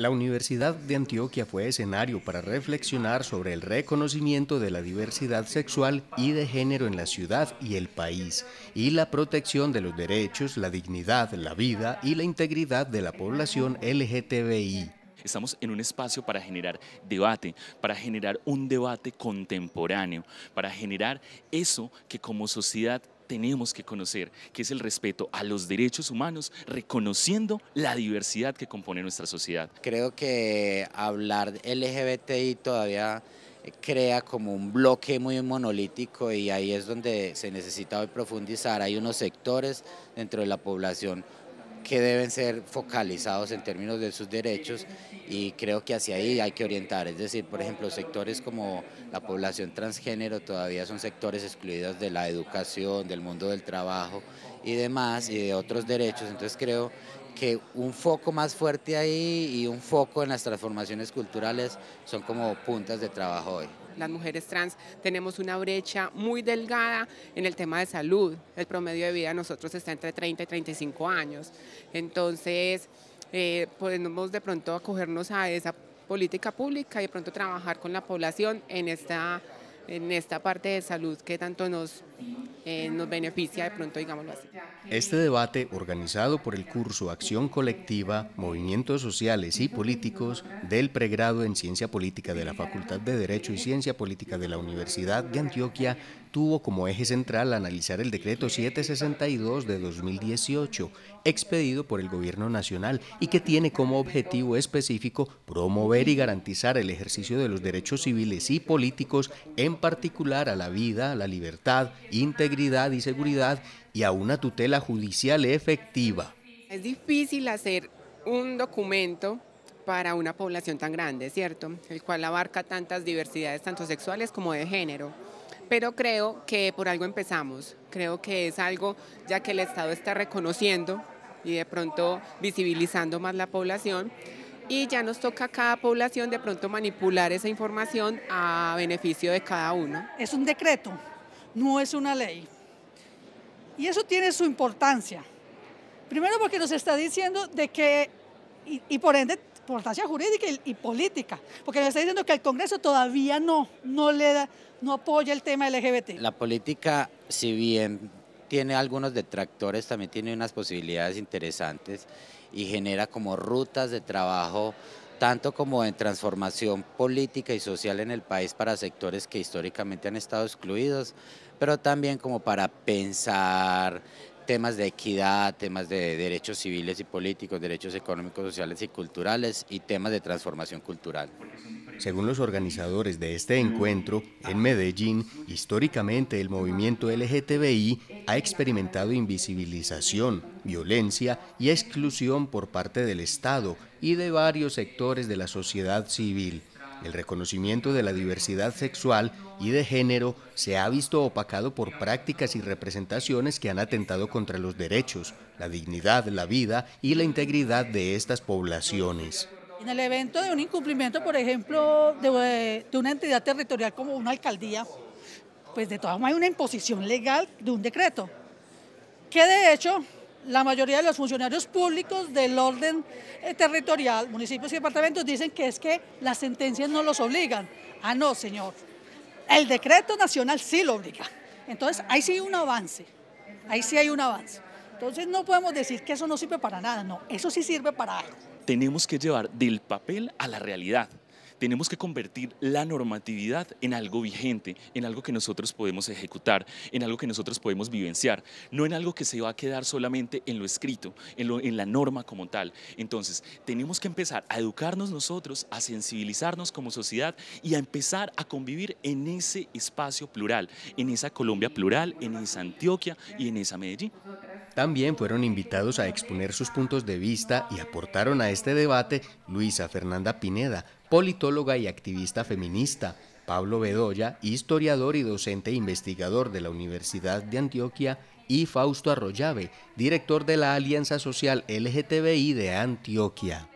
La Universidad de Antioquia fue escenario para reflexionar sobre el reconocimiento de la diversidad sexual y de género en la ciudad y el país, y la protección de los derechos, la dignidad, la vida y la integridad de la población LGTBI. Estamos en un espacio para generar debate, para generar un debate contemporáneo, para generar eso que como sociedad tenemos que conocer, que es el respeto a los derechos humanos, reconociendo la diversidad que compone nuestra sociedad. Creo que hablar LGBTI todavía crea como un bloque muy monolítico y ahí es donde se necesita profundizar. Hay unos sectores dentro de la población que deben ser focalizados en términos de sus derechos y creo que hacia ahí hay que orientar. Es decir, por ejemplo, sectores como la población transgénero todavía son sectores excluidos de la educación, del mundo del trabajo y demás y de otros derechos. Entonces creo que un foco más fuerte ahí y un foco en las transformaciones culturales son como puntas de trabajo hoy. Las mujeres trans tenemos una brecha muy delgada en el tema de salud. El promedio de vida de nosotros está entre 30 y 35 años. Entonces, eh, podemos de pronto acogernos a esa política pública y de pronto trabajar con la población en esta, en esta parte de salud que tanto nos, eh, nos beneficia de pronto, digámoslo así. Este debate, organizado por el curso Acción Colectiva, Movimientos Sociales y Políticos del pregrado en Ciencia Política de la Facultad de Derecho y Ciencia Política de la Universidad de Antioquia, tuvo como eje central analizar el decreto 762 de 2018, expedido por el Gobierno Nacional y que tiene como objetivo específico promover y garantizar el ejercicio de los derechos civiles y políticos, en particular a la vida, la libertad, integridad y seguridad y a una tutela judicial efectiva. Es difícil hacer un documento para una población tan grande, ¿cierto? El cual abarca tantas diversidades, tanto sexuales como de género pero creo que por algo empezamos, creo que es algo ya que el Estado está reconociendo y de pronto visibilizando más la población y ya nos toca a cada población de pronto manipular esa información a beneficio de cada uno. Es un decreto, no es una ley. Y eso tiene su importancia. Primero porque nos está diciendo de que, y, y por ende importancia jurídica y, política, porque me está diciendo que el Congreso todavía no, no, le da, no apoya el tema LGBT. La política, si bien tiene algunos detractores, también tiene unas posibilidades interesantes y genera como rutas de trabajo tanto como en transformación política y social en el país para sectores que históricamente han estado excluidos, pero también como para pensar temas de equidad, temas de derechos civiles y políticos, derechos económicos, sociales y culturales y temas de transformación cultural. Según los organizadores de este encuentro, en Medellín, históricamente el movimiento LGTBI ha experimentado invisibilización, violencia y exclusión por parte del Estado y de varios sectores de la sociedad civil. El reconocimiento de la diversidad sexual y de género se ha visto opacado por prácticas y representaciones que han atentado contra los derechos, la dignidad, la vida y la integridad de estas poblaciones. En el evento de un incumplimiento, por ejemplo, de, una entidad territorial como una alcaldía, pues de todas maneras hay una imposición legal de un decreto, que de hecho la mayoría de los funcionarios públicos del orden eh, territorial, municipios y departamentos, dicen que es que las sentencias no los obligan. Ah, no, señor. El decreto nacional sí lo obliga. Entonces, ahí sí hay un avance. Ahí sí hay un avance. Entonces, no podemos decir que eso no sirve para nada. No, eso sí sirve para algo. Tenemos que llevar del papel a la realidad tenemos que convertir la normatividad en algo vigente, en algo que nosotros podemos ejecutar, en algo que nosotros podemos vivenciar, no en algo que se va a quedar solamente en lo escrito, en, la norma como tal. Entonces, tenemos que empezar a educarnos nosotros, a sensibilizarnos como sociedad y a empezar a convivir en ese espacio plural, en esa Colombia plural, en esa Antioquia y en esa Medellín. También fueron invitados a exponer sus puntos de vista y aportaron a este debate Luisa Fernanda Pineda, politóloga y activista feminista. Pablo Bedoya, historiador y docente e investigador de la Universidad de Antioquia, y Fausto Arroyave, director de la Alianza Social LGTBI de Antioquia.